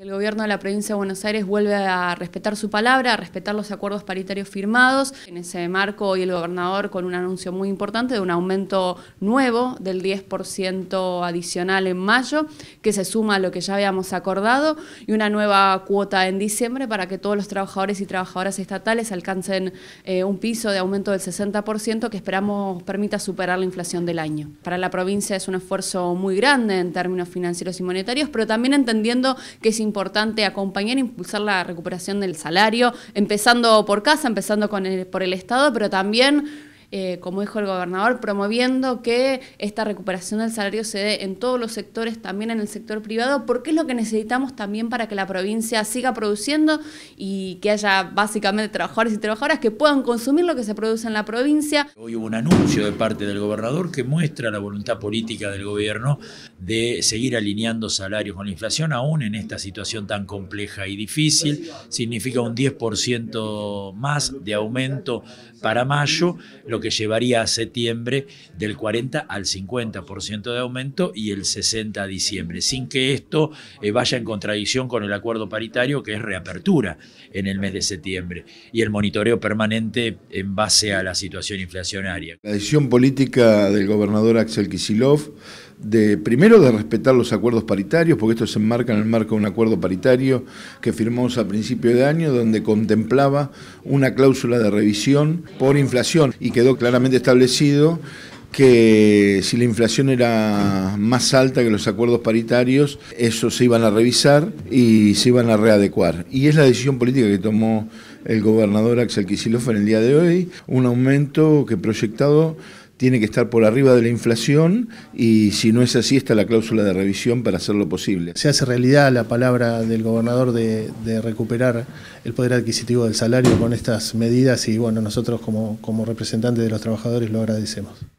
El gobierno de la provincia de Buenos Aires vuelve a respetar su palabra, a respetar los acuerdos paritarios firmados. En ese marco, hoy el gobernador con un anuncio muy importante de un aumento nuevo del 10% adicional en mayo, que se suma a lo que ya habíamos acordado, y una nueva cuota en diciembre para que todos los trabajadores y trabajadoras estatales alcancen eh, un piso de aumento del 60% que esperamos permita superar la inflación del año. Para la provincia es un esfuerzo muy grande en términos financieros y monetarios, pero también entendiendo que es importante acompañar e impulsar la recuperación del salario, empezando por casa, empezando con por el Estado, pero también eh, como dijo el gobernador, promoviendo que esta recuperación del salario se dé en todos los sectores, también en el sector privado, porque es lo que necesitamos también para que la provincia siga produciendo y que haya básicamente trabajadores y trabajadoras que puedan consumir lo que se produce en la provincia. Hoy hubo un anuncio de parte del gobernador que muestra la voluntad política del gobierno de seguir alineando salarios con la inflación, aún en esta situación tan compleja y difícil. Significa un 10% más de aumento para mayo, que llevaría a septiembre del 40 al 50% de aumento y el 60 a diciembre, sin que esto eh, vaya en contradicción con el acuerdo paritario que es reapertura en el mes de septiembre y el monitoreo permanente en base a la situación inflacionaria. La decisión política del gobernador Axel Kisilov de, primero de respetar los acuerdos paritarios, porque esto se enmarca en el marco de un acuerdo paritario que firmamos a principio de año, donde contemplaba una cláusula de revisión por inflación y quedó claramente establecido que si la inflación era más alta que los acuerdos paritarios, eso se iban a revisar y se iban a readecuar. Y es la decisión política que tomó el gobernador Axel Kicillof en el día de hoy, un aumento que proyectado tiene que estar por arriba de la inflación y si no es así está la cláusula de revisión para hacerlo posible. Se hace realidad la palabra del gobernador de, recuperar el poder adquisitivo del salario con estas medidas y bueno, nosotros como, como representantes de los trabajadores lo agradecemos.